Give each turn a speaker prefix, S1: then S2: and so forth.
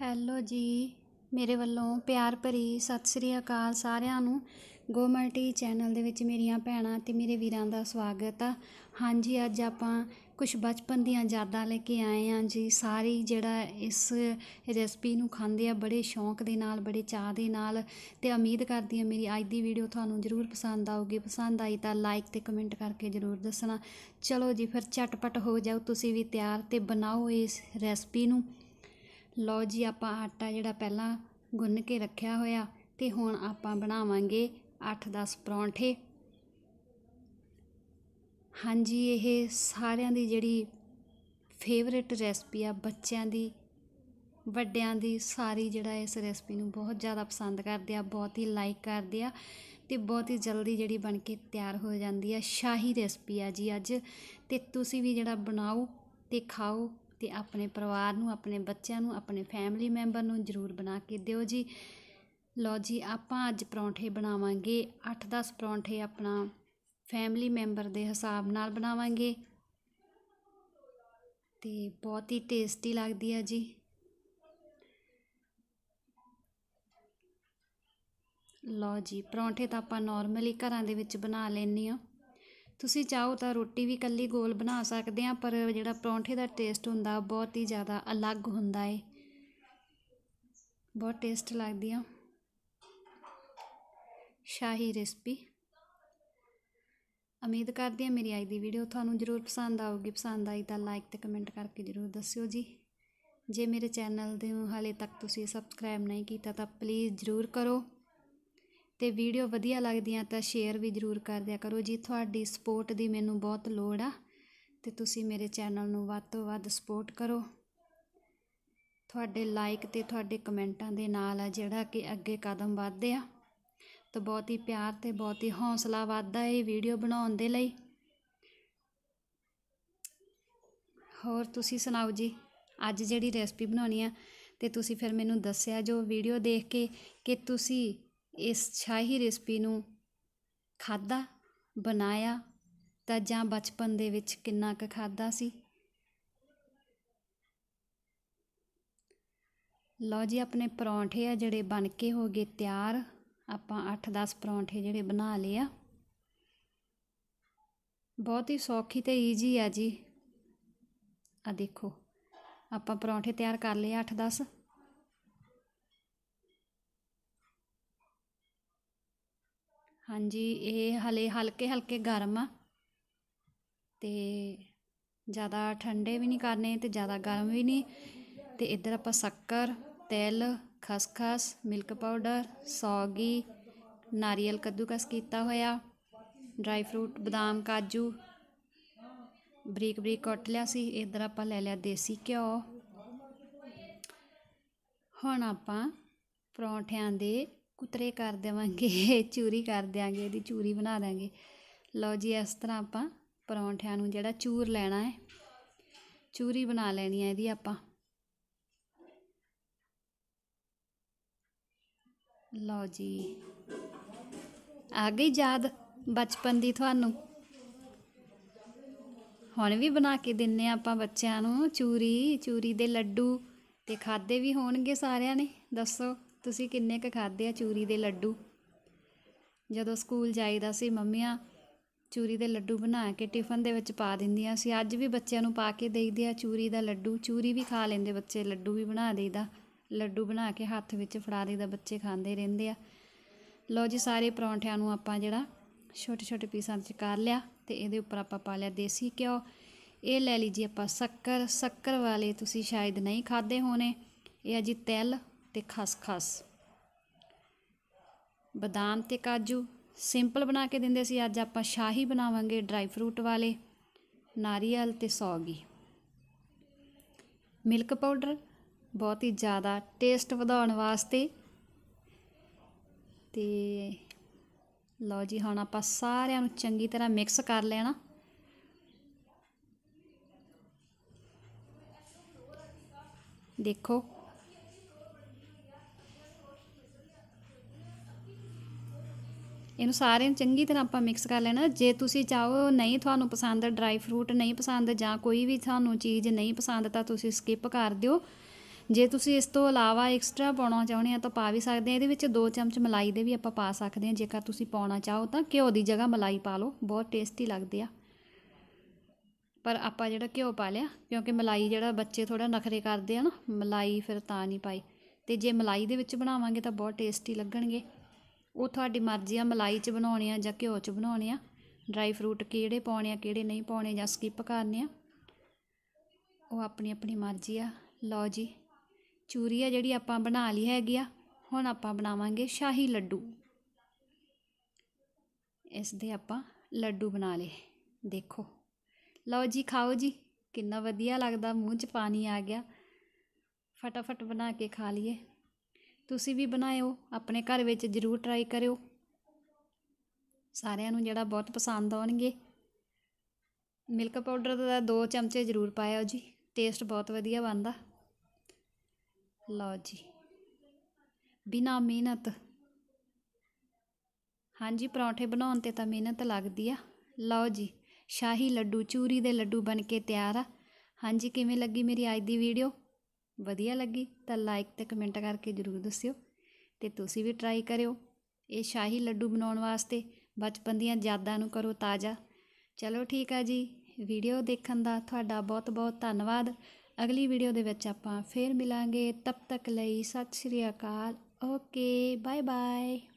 S1: hello ਜੀ ਮੇਰੇ ਵੱਲੋਂ ਪਿਆਰ ਭਰੀ ਸਤਿ ਸ੍ਰੀ ਅਕਾਲ ਸਾਰਿਆਂ ਨੂੰ ਗੋਮਲਟੀ ਚੈਨਲ ਦੇ ਵਿੱਚ ਮੇਰੀਆਂ ਭੈਣਾਂ ਤੇ ਮੇਰੇ ਵੀਰਾਂ ਦਾ ਸਵਾਗਤ ਆ ਹਾਂਜੀ ਅੱਜ ਆਪਾਂ ਕੁਝ ਬਚਪਨ ਦੀਆਂ ਯਾਦਾਂ ਲੈ ਕੇ ਆਏ ਆਂ ਜੀ ਸਾਰੀ ਜਿਹੜਾ ਇਸ ਰੈਸਪੀ ਨੂੰ ਖਾਂਦੇ ਆ ਬੜੇ ਸ਼ੌਂਕ ਦੇ ਨਾਲ ਬੜੇ ਚਾਹ ਦੇ ਨਾਲ ਤੇ ਉਮੀਦ ਕਰਦੀ ਆ ਮੇਰੀ ਅੱਜ ਦੀ ਵੀਡੀਓ ਤੁਹਾਨੂੰ ਜ਼ਰੂਰ ਪਸੰਦ ਆਊਗੀ ਪਸੰਦ ਆਈ ਤਾਂ ਲਾਈਕ ਤੇ ਕਮੈਂਟ ਕਰਕੇ ਜ਼ਰੂਰ ਦੱਸਣਾ ਚਲੋ ਜੀ ਫਿਰ ਝਟਪਟ ਹੋ ਜਾਓ ਤੁਸੀਂ ਵੀ ਤਿਆਰ ਤੇ ਬਣਾਓ ਇਸ ਰੈਸਪੀ ਨੂੰ ਲਓ ਜੀ ਆਪਾਂ ਆਟਾ ਜਿਹੜਾ ਪਹਿਲਾਂ ਗੁੰਨ ਕੇ ਰੱਖਿਆ ਹੋਇਆ ਤੇ ਹੁਣ ਆਪਾਂ ਬਣਾਵਾਂਗੇ 8-10 ਪਰੌਂਠੇ ਹਾਂਜੀ ਇਹ ਸਾਰਿਆਂ ਦੀ ਜਿਹੜੀ ਫੇਵਰਿਟ ਰੈਸਪੀ ਆ ਬੱਚਿਆਂ ਦੀ ਵੱਡਿਆਂ ਦੀ ਸਾਰੀ ਜਿਹੜਾ ਇਸ ਰੈਸਪੀ ਨੂੰ ਬਹੁਤ ਜ਼ਿਆਦਾ ਪਸੰਦ ਕਰਦੇ ਆ ਬਹੁਤ ਹੀ ਲਾਈਕ ਕਰਦੇ ਆ ਤੇ ਬਹੁਤ ਹੀ ਜਲਦੀ ਜਿਹੜੀ ਬਣ ਕੇ ਤਿਆਰ ਹੋ ਜਾਂਦੀ ਆ ਸ਼ਾਹੀ ਰੈਸਪੀ ਆ ਜੀ ਅੱਜ ਤੇ ਤੁਸੀਂ ਵੀ ਜਿਹੜਾ ਬਣਾਓ ਤੇ ਖਾਓ ਤੇ ਆਪਣੇ ਪਰਿਵਾਰ ਨੂੰ ਆਪਣੇ ਬੱਚਿਆਂ ਨੂੰ ਆਪਣੇ ਫੈਮਿਲੀ ਮੈਂਬਰ ਨੂੰ ਜ਼ਰੂਰ ਬਣਾ ਕੇ ਦਿਓ ਜੀ ਲਓ ਜੀ ਆਪਾਂ ਅੱਜ ਪਰੌਂਠੇ ਬਣਾਵਾਂਗੇ 8-10 ਪਰੌਂਠੇ ਆਪਣਾ ਫੈਮਿਲੀ ਮੈਂਬਰ ਦੇ ਹਿਸਾਬ ਨਾਲ ਬਣਾਵਾਂਗੇ ਤੇ ਬਹੁਤ ਹੀ ਟੇਸਟੀ ਲੱਗਦੀ ਆ ਜੀ ਲੋ ਜੀ ਪਰੌਂਠੇ ਤਾਂ ਆਪਾਂ ਨਾਰਮਲੀ ਘਰਾਂ ਦੇ ਵਿੱਚ ਬਣਾ ਲੈਂਦੇ ਆ ਤੁਸੀਂ ਚਾਹੋ ਤਾਂ ਰੋਟੀ ਵੀ ਕੱਲੀ ਗੋਲ ਬਣਾ ਸਕਦੇ ਆ ਪਰ ਜਿਹੜਾ ਪਰੌਂਠੇ ਦਾ ਟੇਸਟ ਹੁੰਦਾ ਬਹੁਤ ਹੀ ਜ਼ਿਆਦਾ ਅਲੱਗ ਹੁੰਦਾ ਏ ਬਹੁਤ ਟੇਸਟ ਲੱਗਦੀ ਆ ਸ਼ਾਹੀ ਰੈਸਪੀ ਉਮੀਦ ਕਰਦੀ ਆ ਮੇਰੀ ਅੱਜ ਦੀ ਵੀਡੀਓ ਤੁਹਾਨੂੰ ਜ਼ਰੂਰ ਪਸੰਦ ਆਊਗੀ ਪਸੰਦ ਆਈ ਤਾਂ ਲਾਈਕ ਤੇ ਕਮੈਂਟ ਕਰਕੇ ਜ਼ਰੂਰ ਦੱਸਿਓ ਜੀ ਜੇ ਮੇਰੇ ਚੈਨਲ ਦੇ ਹਾਲੇ ਤੱਕ ਤੁਸੀਂ ਸਬਸਕ੍ਰਾਈਬ ਨਹੀਂ ਕੀਤਾ ਤਾਂ ਪਲੀਜ਼ ਜ਼ਰੂਰ ਕਰੋ ਤੇ ਵੀਡੀਓ ਵਧੀਆ ਲੱਗਦੀਆਂ ਤਾਂ ਸ਼ੇਅਰ ਵੀ ਜ਼ਰੂਰ ਕਰ ਦਿਆ ਕਰੋ ਜੀ ਤੁਹਾਡੀ ਸਪੋਰਟ ਦੀ ਮੈਨੂੰ ਬਹੁਤ ਲੋੜ ਆ ਤੇ ਤੁਸੀਂ ਮੇਰੇ ਚੈਨਲ ਨੂੰ ਵੱਧ ਤੋਂ ਵੱਧ ਸਪੋਰਟ ਕਰੋ ਤੁਹਾਡੇ ਲਾਈਕ ਤੇ ਤੁਹਾਡੇ ਕਮੈਂਟਾਂ ਦੇ ਨਾਲ ਆ ਜਿਹੜਾ ਕਿ ਅੱਗੇ ਕਦਮ ਵੱਧਦੇ ਆ ਤਾਂ ਬਹੁਤ ਹੀ ਪਿਆਰ ਤੇ ਬਹੁਤ ਹੀ ਹੌਸਲਾ ਵੱਧਦਾ ਇਹ ਵੀਡੀਓ ਬਣਾਉਣ ਦੇ ਲਈ ਹੋਰ ਤੁਸੀਂ ਸੁਣਾਓ ਜੀ ਅੱਜ ਜਿਹੜੀ ਰੈਸਪੀ ਬਣਾਉਣੀ ਆ ਤੇ ਤੁਸੀਂ ਫਿਰ ਮੈਨੂੰ ਦੱਸਿਆ ਜੋ ਵੀਡੀਓ ਦੇਖ ਕੇ ਕਿ ਤੁਸੀਂ ਇਸ ਸ਼ਾਹੀ ਰੈਸਪੀ ਨੂੰ ਖਾਦਾ ਬਣਾਇਆ ਤਾਂ ਜਾਂ ਬਚਪਨ ਦੇ ਵਿੱਚ ਕਿੰਨਾ ਕੁ ਖਾਦਾ ਸੀ ਲਓ ਜੀ ਆਪਣੇ ਪਰੌਂਠੇ ਆ ਜਿਹੜੇ ਬਣ ਕੇ ਹੋ ਗਏ ਤਿਆਰ ਆਪਾਂ 8-10 ਪਰੌਂਠੇ ਜਿਹੜੇ ਬਣਾ ਲਏ ਆ ਬਹੁਤ ਹੀ ਸੌਖੀ ਤੇ ਈਜੀ ਆ ਜੀ ਆ ਦੇਖੋ ਆਪਾਂ ਪਰੌਂਠੇ ਤਿਆਰ ਕਰ ਲਏ 8-10 ਹਾਂਜੀ ਇਹ ਹਲੇ ਹਲਕੇ ਹਲਕੇ ਗਰਮ ਆ ਤੇ ਜ਼ਿਆਦਾ ਠੰਡੇ ਵੀ ਨਹੀਂ ਕਰਨੇ ਤੇ ਜ਼ਿਆਦਾ ਗਰਮ ਵੀ ਨਹੀਂ ਤੇ ਇੱਧਰ ਆਪਾਂ ਸ਼ੱਕਰ ਤਿਲ ਖਸਖਸ ਮਿਲਕ ਪਾਊਡਰ ਸੌਗੀ ਨਾਰੀਅਲ ਕੱਦੂਕਸ ਕੀਤਾ ਹੋਇਆ ਡਰਾਈ ਫਰੂਟ ਬਦਾਮ ਕਾਜੂ ਬਰੀਕ ਬਰੀਕ ਕੱਟ ਲਿਆ ਸੀ ਇੱਧਰ ਆਪਾਂ ਲੈ ਲਿਆ ਦੇਸੀ ਘਿਓ ਹੁਣ ਆਪਾਂ ਪਰੌਂਠਿਆਂ ਦੇ ਕੁਤਰੇ ਕਰ ਦੇਵਾਂਗੇ ਚੂਰੀ ਕਰ ਦੇਾਂਗੇ ਇਹਦੀ ਚੂਰੀ ਬਣਾ ਦਾਂਗੇ ਲਓ ਜੀ ਇਸ ਤਰ੍ਹਾਂ ਆਪਾਂ ਪਰੌਂਠਿਆਂ ਨੂੰ ਜਿਹੜਾ ਚੂਰ ਲੈਣਾ ਹੈ ਚੂਰੀ ਬਣਾ ਲੈਣੀ ਹੈ ਇਹਦੀ ਆਪਾਂ ਲਓ ਜੀ ਆ ਗਈ ਯਾਦ ਬਚਪਨ ਦੀ ਤੁਹਾਨੂੰ ਹੁਣ ਵੀ ਬਣਾ ਕੇ ਦਿੰਨੇ ਆਪਾਂ ਬੱਚਿਆਂ ਨੂੰ ਚੂਰੀ ਚੂਰੀ ਦੇ ਲੱਡੂ ਤੇ ਖਾਦੇ ਵੀ ਹੋਣਗੇ ਸਾਰਿਆਂ ਨੇ ਦੱਸੋ ਤੁਸੀਂ ਕਿੰਨੇ ਕ ਖਾਦੇ ਆ ਚੂਰੀ ਦੇ ਲੱਡੂ ਜਦੋਂ ਸਕੂਲ ਜਾਈਦਾ ਸੀ ਮੰਮੀਆਂ ਚੂਰੀ ਦੇ ਲੱਡੂ ਬਣਾ ਕੇ ਟਿਫਨ ਦੇ ਵਿੱਚ ਪਾ ਦਿੰਦੀਆਂ ਸੀ ਅੱਜ ਵੀ ਬੱਚਿਆਂ ਨੂੰ ਪਾ ਕੇ ਦੇਈਦੇ ਆ ਚੂਰੀ ਦਾ ਲੱਡੂ ਚੂਰੀ ਵੀ ਖਾ ਲੈਂਦੇ ਬੱਚੇ ਲੱਡੂ ਵੀ ਬਣਾ ਦੇਈਦਾ ਲੱਡੂ ਬਣਾ ਕੇ ਹੱਥ ਵਿੱਚ ਫੜਾ ਦੇਈਦਾ ਬੱਚੇ ਖਾਂਦੇ ਰਹਿੰਦੇ ਆ ਲੋ ਜੀ ਸਾਰੇ ਪਰੌਂਠਿਆਂ ਨੂੰ ਆਪਾਂ ਜਿਹੜਾ ਛੋਟੇ ਛੋਟੇ ਪੀਸਾਂ ਵਿੱਚ ਕਰ ਲਿਆ ਤੇ ਇਹਦੇ ਉੱਪਰ ਆਪਾਂ ਪਾ ਲਿਆ ਦੇਸੀ ਘਿਓ ਇਹ ਲੈ ਜੀ ਆਪਾਂ ਸ਼ੱਕਰ ਸ਼ੱਕਰ ਵਾਲੇ ਤੁਸੀਂ ਸ਼ਾਇਦ ਨਹੀਂ ਖਾਦੇ ਹੋਣੇ ਇਹ ਆ ਜੀ ਤਿਲ ਤੇ ਖਸਖਸ ਬਦਾਮ ਤੇ ਕਾਜੂ ਸਿੰਪਲ ਬਣਾ ਕੇ ਦਿੰਦੇ ਸੀ ਅੱਜ ਆਪਾਂ ਸ਼ਾਹੀ ਬਣਾਵਾਂਗੇ ਡਰਾਈ ਫਰੂਟ ਵਾਲੇ ਨਾਰੀਅਲ ਤੇ ਸੌਗੀ ਮਿਲਕ ਪਾਊਡਰ ਬਹੁਤ ਹੀ ਜ਼ਿਆਦਾ ਟੇਸਟ ਵਧਾਉਣ ਵਾਸਤੇ ਤੇ ਲਓ ਜੀ ਹੁਣ ਆਪਾਂ ਸਾਰਿਆਂ ਨੂੰ ਚੰਗੀ ਤਰ੍ਹਾਂ ਮਿਕਸ ਕਰ ਲੈਣਾ ਦੇਖੋ ਇਹਨੂੰ ਸਾਰੇ ਨੂੰ ਚੰਗੀ ਤਰ੍ਹਾਂ ਆਪਾਂ ਮਿਕਸ ਕਰ ਲੈਣਾ ਜੇ ਤੁਸੀਂ ਚਾਹੋ ਨਹੀਂ ਤੁਹਾਨੂੰ ਪਸੰਦ ਡਰਾਈ ਫਰੂਟ ਨਹੀਂ ਪਸੰਦ ਜਾਂ ਕੋਈ ਵੀ ਤੁਹਾਨੂੰ ਚੀਜ਼ ਨਹੀਂ ਪਸੰਦ ਤਾਂ ਤੁਸੀਂ ਸਕਿਪ ਕਰ ਦਿਓ ਜੇ ਤੁਸੀਂ ਇਸ ਤੋਂ ਇਲਾਵਾ ਐਕਸਟਰਾ ਪਾਉਣਾ ਚਾਹੁੰਦੇ ਆ ਤਾਂ ਪਾ ਵੀ ਸਕਦੇ ਆ ਇਹਦੇ ਵਿੱਚ 2 ਚਮਚ ਮਲਾਈ ਦੇ ਵੀ ਆਪਾਂ ਪਾ ਸਕਦੇ ਆ ਜੇਕਰ ਤੁਸੀਂ ਪਾਉਣਾ ਚਾਹੋ ਤਾਂ ਘਿਓ ਦੀ ਜਗ੍ਹਾ ਮਲਾਈ ਪਾ ਲਓ ਬਹੁਤ ਟੇਸਟੀ ਲੱਗਦੇ ਆ ਪਰ ਆਪਾਂ ਜਿਹੜਾ ਘਿਓ ਪਾ ਲਿਆ ਕਿਉਂਕਿ ਮਲਾਈ ਜਿਹੜਾ ਬੱਚੇ ਥੋੜਾ ਨਖਰੇ ਕਰਦੇ ਆ ਨਾ ਮਲਾਈ ਫਿਰ ਤਾਂ ਨਹੀਂ ਪਾਈ ਤੇ ਜੇ ਮਲਾਈ ਦੇ ਵਿੱਚ ਬਣਾਵਾਂਗੇ ਤਾਂ ਬਹੁਤ ਟੇਸਟੀ ਲੱਗਣਗੇ ਉਹ ਤੁਹਾਡੀ ਮਰਜ਼ੀ ਆ ਮਲਾਈ 'ਚ ਬਣਾਉਣੇ ਆ ਜਾਂ ਘਿਓ 'ਚ ਬਣਾਉਣੇ ਆ ਡਰਾਈ ਫਰੂਟ ਕਿਹੜੇ ਪਾਉਣੇ ਆ ਕਿਹੜੇ ਨਹੀਂ ਪਾਉਣੇ ਜਾਂ ਸਕਿਪ ਕਰਨੇ ਆ ਉਹ ਆਪਣੀ ਆਪਣੀ ਮਰਜ਼ੀ ਆ ਲਓ ਜੀ ਚੂਰੀ ਆ ਜਿਹੜੀ ਆਪਾਂ ਬਣਾ ਲਈ ਹੈਗੀ ਆ ਹੁਣ ਆਪਾਂ ਬਣਾਵਾਂਗੇ ਸ਼ਾਹੀ ਲੱਡੂ ਇਸ ਦੇ ਆਪਾਂ ਲੱਡੂ ਬਣਾ ਲਏ ਦੇਖੋ ਲਓ ਜੀ ਖਾਓ ਜੀ ਕਿੰਨਾ ਵਧੀਆ ਲੱਗਦਾ ਮੂੰਹ 'ਚ ਪਾਣੀ ਆ ਗਿਆ ਫਟਾਫਟ ਬਣਾ ਕੇ ਖਾ ਲਈਏ ਤੁਸੀਂ ਵੀ ਬਣਾਇਓ ਆਪਣੇ ਘਰ ਵਿੱਚ ਜ਼ਰੂਰ ਟਰਾਈ ਕਰਿਓ ਸਾਰਿਆਂ ਨੂੰ ਜਿਹੜਾ ਬਹੁਤ ਪਸੰਦ ਆਉਣਗੇ ਮਿਲਕ ਪਾਊਡਰ ਦਾ 2 ਚਮਚੇ ਜ਼ਰੂਰ ਪਾਇਓ ਜੀ ਟੇਸਟ ਬਹੁਤ ਵਧੀਆ ਬਣਦਾ ਲਓ ਜੀ ਬਿਨਾ ਮਿਹਨਤ ਹਾਂਜੀ ਪਰੌਂਠੇ ਬਣਾਉਣ ਤੇ ਤਾਂ ਮਿਹਨਤ ਲੱਗਦੀ ਆ ਲਓ ਜੀ ਸ਼ਾਹੀ ਲੱਡੂ ਚੂਰੀ ਦੇ ਲੱਡੂ ਬਣ ਕੇ ਤਿਆਰ ਆ ਹਾਂਜੀ ਕਿਵੇਂ ਲੱਗੀ ਮੇਰੀ ਅੱਜ ਦੀ ਵੀਡੀਓ ਵਧੀਆ ਲੱਗੀ ਤਾਂ ਲਾਈਕ ਤੇ ਕਮੈਂਟ ਕਰਕੇ ਜਰੂਰ ਦੱਸਿਓ ਤੇ ਤੁਸੀਂ ਵੀ ਟਰਾਈ ਕਰਿਓ ਇਹ ਸ਼ਾਹੀ ਲੱਡੂ ਬਣਾਉਣ ਵਾਸਤੇ ਬਚਪਨ ਦੀਆਂ ਯਾਦਾਂ ਨੂੰ ਕਰੋ ਤਾਜ਼ਾ ਚਲੋ ਠੀਕ ਆ ਜੀ ਵੀਡੀਓ ਦੇਖਣ ਦਾ ਤੁਹਾਡਾ ਬਹੁਤ-ਬਹੁਤ ਧੰਨਵਾਦ ਅਗਲੀ ਵੀਡੀਓ ਦੇ ਵਿੱਚ ਆਪਾਂ ਫੇਰ ਮਿਲਾਂਗੇ ਤਬ ਤੱਕ ਲਈ ਸਤਿ ਸ਼੍ਰੀ ਅਕਾਲ ਓਕੇ ਬਾਏ ਬਾਏ